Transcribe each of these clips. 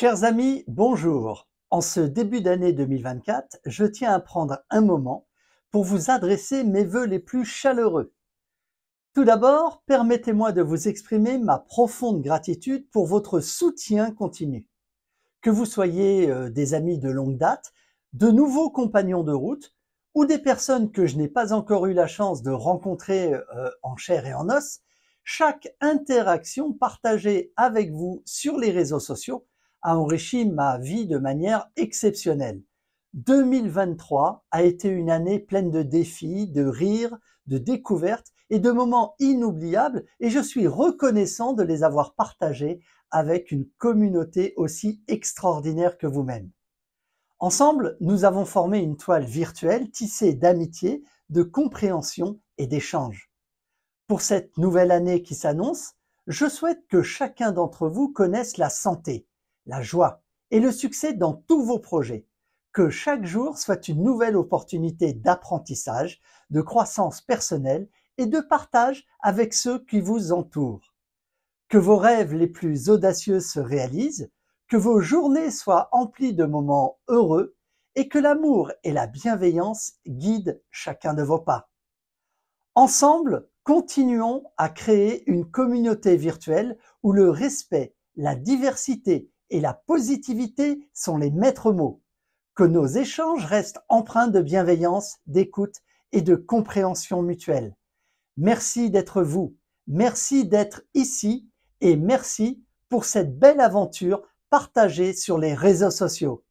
Chers amis, bonjour. En ce début d'année 2024, je tiens à prendre un moment pour vous adresser mes vœux les plus chaleureux. Tout d'abord, permettez-moi de vous exprimer ma profonde gratitude pour votre soutien continu. Que vous soyez euh, des amis de longue date, de nouveaux compagnons de route ou des personnes que je n'ai pas encore eu la chance de rencontrer euh, en chair et en os, chaque interaction partagée avec vous sur les réseaux sociaux a enrichi ma vie de manière exceptionnelle. 2023 a été une année pleine de défis, de rires, de découvertes et de moments inoubliables et je suis reconnaissant de les avoir partagés avec une communauté aussi extraordinaire que vous-même. Ensemble, nous avons formé une toile virtuelle tissée d'amitié, de compréhension et d'échange. Pour cette nouvelle année qui s'annonce, je souhaite que chacun d'entre vous connaisse la santé, la joie et le succès dans tous vos projets. Que chaque jour soit une nouvelle opportunité d'apprentissage, de croissance personnelle et de partage avec ceux qui vous entourent. Que vos rêves les plus audacieux se réalisent, que vos journées soient emplies de moments heureux et que l'amour et la bienveillance guident chacun de vos pas. Ensemble, continuons à créer une communauté virtuelle où le respect, la diversité et la positivité sont les maîtres mots. Que nos échanges restent empreints de bienveillance, d'écoute et de compréhension mutuelle. Merci d'être vous, merci d'être ici et merci pour cette belle aventure partagée sur les réseaux sociaux.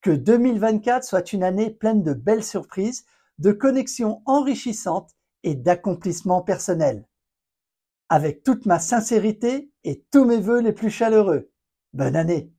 Que 2024 soit une année pleine de belles surprises, de connexions enrichissantes et d'accomplissements personnels. Avec toute ma sincérité et tous mes voeux les plus chaleureux, Bonne année